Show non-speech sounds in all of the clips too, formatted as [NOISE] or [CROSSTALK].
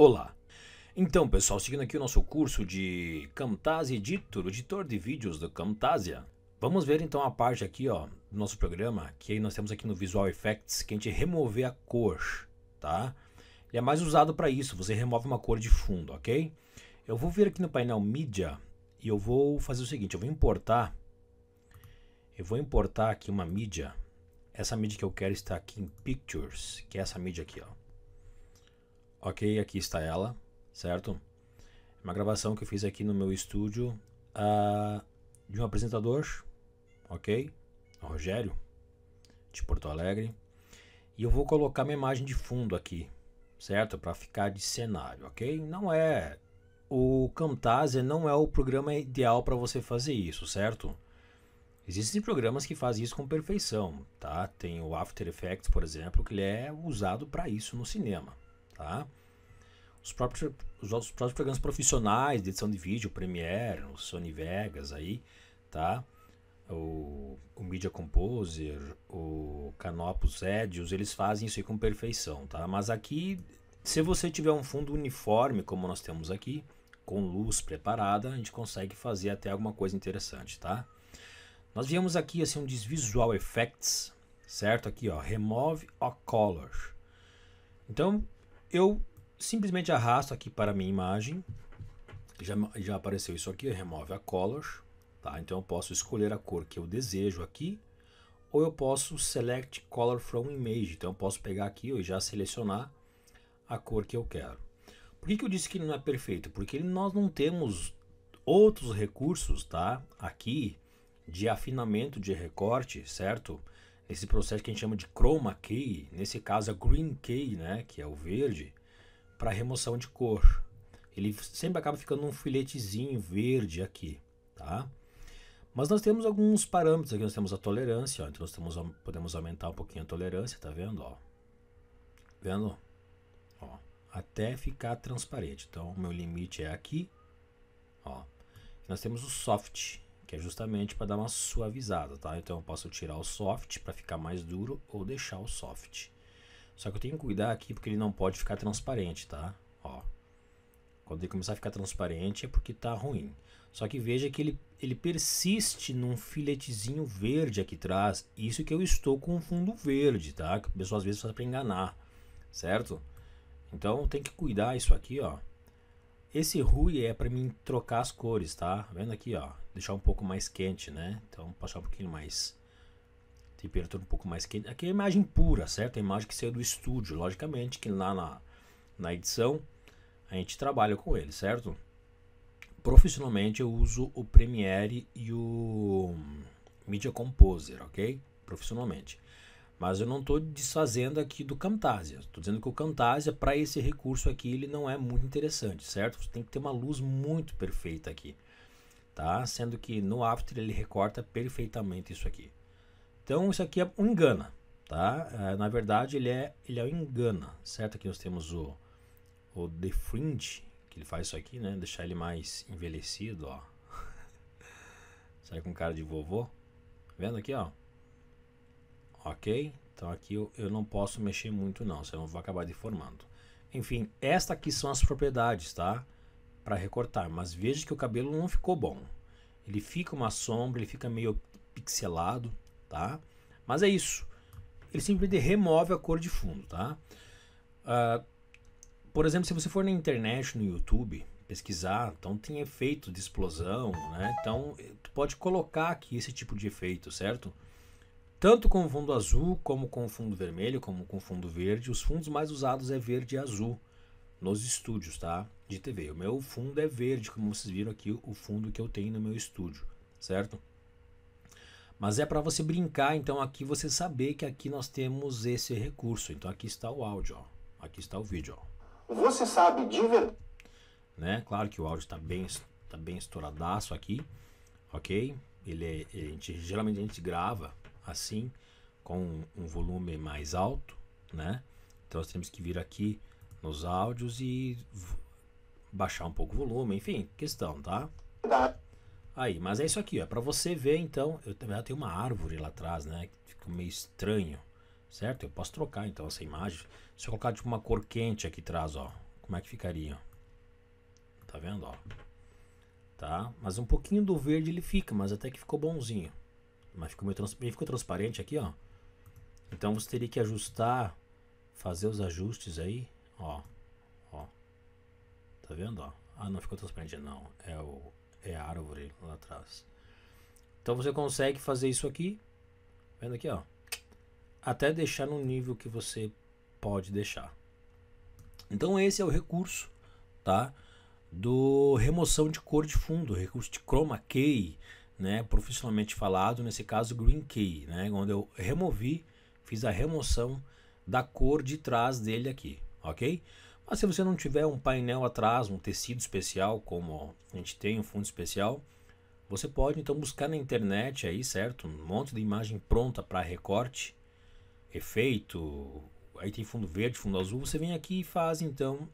Olá! Então, pessoal, seguindo aqui o nosso curso de Camtasia Editor, editor de vídeos do Camtasia, vamos ver então a parte aqui ó, do nosso programa, que nós temos aqui no Visual Effects, que a gente remover a cor, tá? E é mais usado para isso, você remove uma cor de fundo, ok? Eu vou vir aqui no painel Mídia e eu vou fazer o seguinte, eu vou importar, eu vou importar aqui uma mídia, essa mídia que eu quero está aqui em Pictures, que é essa mídia aqui, ó. Ok, aqui está ela, certo? É uma gravação que eu fiz aqui no meu estúdio uh, de um apresentador, ok? É Rogério, de Porto Alegre. E eu vou colocar minha imagem de fundo aqui, certo? Para ficar de cenário, ok? Não é. O Camtasia não é o programa ideal para você fazer isso, certo? Existem programas que fazem isso com perfeição, tá? Tem o After Effects, por exemplo, que ele é usado para isso no cinema, tá? Os próprios, os próprios programas profissionais de edição de vídeo, o Premiere, o Sony Vegas aí, tá? O, o Media Composer, o Canopus Edius, eles fazem isso aí com perfeição, tá? Mas aqui, se você tiver um fundo uniforme, como nós temos aqui, com luz preparada, a gente consegue fazer até alguma coisa interessante, tá? Nós viemos aqui, assim, um diz Visual Effects, certo? Aqui, ó, Remove a Color. Então, eu simplesmente arrasto aqui para a minha imagem. Já, já apareceu isso aqui, remove a color. Tá? Então eu posso escolher a cor que eu desejo aqui. Ou eu posso select color from image. Então eu posso pegar aqui e já selecionar a cor que eu quero. Por que, que eu disse que ele não é perfeito? Porque nós não temos outros recursos tá? aqui de afinamento de recorte, certo? esse processo que a gente chama de chroma key, nesse caso a green key, né, que é o verde, para remoção de cor. Ele sempre acaba ficando um filetezinho verde aqui, tá? Mas nós temos alguns parâmetros aqui, nós temos a tolerância, ó, então nós temos, podemos aumentar um pouquinho a tolerância, tá vendo, ó? Vendo? Ó, até ficar transparente. Então, o meu limite é aqui, ó. Nós temos o soft, que é justamente para dar uma suavizada, tá? Então eu posso tirar o soft para ficar mais duro ou deixar o soft. Só que eu tenho que cuidar aqui porque ele não pode ficar transparente, tá? Ó. Quando ele começar a ficar transparente é porque tá ruim. Só que veja que ele, ele persiste num filetezinho verde aqui atrás. Isso que eu estou com um fundo verde, tá? Que o pessoal às vezes faz para enganar, certo? Então tem que cuidar isso aqui, ó. Esse Rui é para mim trocar as cores, tá? tá? Vendo aqui, ó. Deixar um pouco mais quente, né? Então, passar um pouquinho mais. Temperatura um pouco mais quente. Aqui é a imagem pura, certo? A imagem que saiu do estúdio, logicamente, que lá na, na edição a gente trabalha com ele, certo? Profissionalmente eu uso o Premiere e o Media Composer, ok? Profissionalmente. Mas eu não estou desfazendo aqui do Camtasia. Estou dizendo que o Camtasia, para esse recurso aqui, ele não é muito interessante, certo? Você tem que ter uma luz muito perfeita aqui, tá? Sendo que no After ele recorta perfeitamente isso aqui. Então isso aqui é um engana, tá? É, na verdade ele é, ele é um engana, certo? Aqui nós temos o, o The Fringe, que ele faz isso aqui, né? Deixar ele mais envelhecido, ó. [LAUGHS] Sai com cara de vovô. Tá vendo aqui, ó ok? Então aqui eu, eu não posso mexer muito não, senão eu vou acabar deformando. Enfim, esta aqui são as propriedades, tá? Para recortar, mas veja que o cabelo não ficou bom. Ele fica uma sombra, ele fica meio pixelado, tá? Mas é isso. Ele simplesmente remove a cor de fundo, tá? Uh, por exemplo, se você for na internet, no YouTube, pesquisar, então tem efeito de explosão, né? Então, tu pode colocar aqui esse tipo de efeito, certo? Tanto com o fundo azul, como com o fundo vermelho, como com o fundo verde, os fundos mais usados é verde e azul nos estúdios, tá? De TV. O meu fundo é verde, como vocês viram aqui, o fundo que eu tenho no meu estúdio, certo? Mas é para você brincar, então aqui você saber que aqui nós temos esse recurso. Então aqui está o áudio, ó. aqui está o vídeo. Ó. Você sabe de verdade. Né? Claro que o áudio está bem, tá bem estouradaço aqui, ok? Ele, é, ele a gente, geralmente a gente grava assim, com um volume mais alto, né? Então nós temos que vir aqui nos áudios e baixar um pouco o volume, enfim, questão, tá? Aí, mas é isso aqui, ó, é para você ver então, eu também tenho uma árvore lá atrás, né, que fica meio estranho, certo? Eu posso trocar então essa imagem, se eu colocar tipo uma cor quente aqui atrás, ó, como é que ficaria? Tá vendo, ó? Tá? Mas um pouquinho do verde ele fica, mas até que ficou bonzinho. Mas ficou, meio trans... ficou transparente aqui, ó. Então você teria que ajustar, fazer os ajustes aí, ó. Ó. Tá vendo, ó? Ah, não ficou transparente não. É o é a árvore lá atrás. Então você consegue fazer isso aqui, vendo aqui, ó. Até deixar no nível que você pode deixar. Então esse é o recurso, tá? Do remoção de cor de fundo, recurso de chroma key, né, profissionalmente falado, nesse caso Green Key, né, onde eu removi, fiz a remoção da cor de trás dele aqui, ok? Mas se você não tiver um painel atrás, um tecido especial, como a gente tem um fundo especial, você pode então buscar na internet aí, certo? Um monte de imagem pronta para recorte, efeito, aí tem fundo verde, fundo azul, você vem aqui e faz então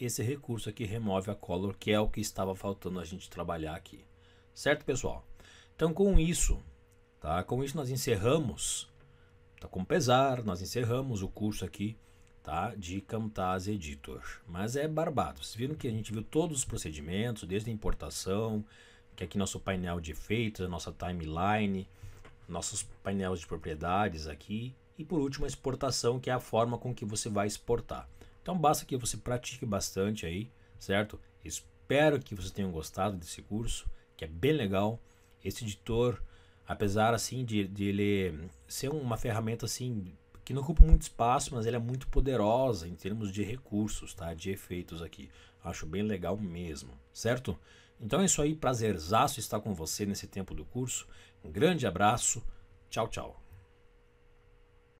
esse recurso aqui, remove a color, que é o que estava faltando a gente trabalhar aqui. Certo, pessoal? Então, com isso, tá? Com isso nós encerramos, tá? Com pesar, nós encerramos o curso aqui, tá? De Camtasia Editor. Mas é barbado. Vocês viram que a gente viu todos os procedimentos, desde a importação, que aqui nosso painel de efeitos, a nossa timeline, nossos painéis de propriedades aqui e por último a exportação, que é a forma com que você vai exportar. Então basta que você pratique bastante aí, certo? Espero que vocês tenham gostado desse curso, que é bem legal esse editor, apesar assim de, de ele ser uma ferramenta assim que não ocupa muito espaço, mas ela é muito poderosa em termos de recursos, tá? De efeitos aqui. Acho bem legal mesmo, certo? Então é isso aí, prazerzaço estar com você nesse tempo do curso. Um grande abraço. Tchau, tchau.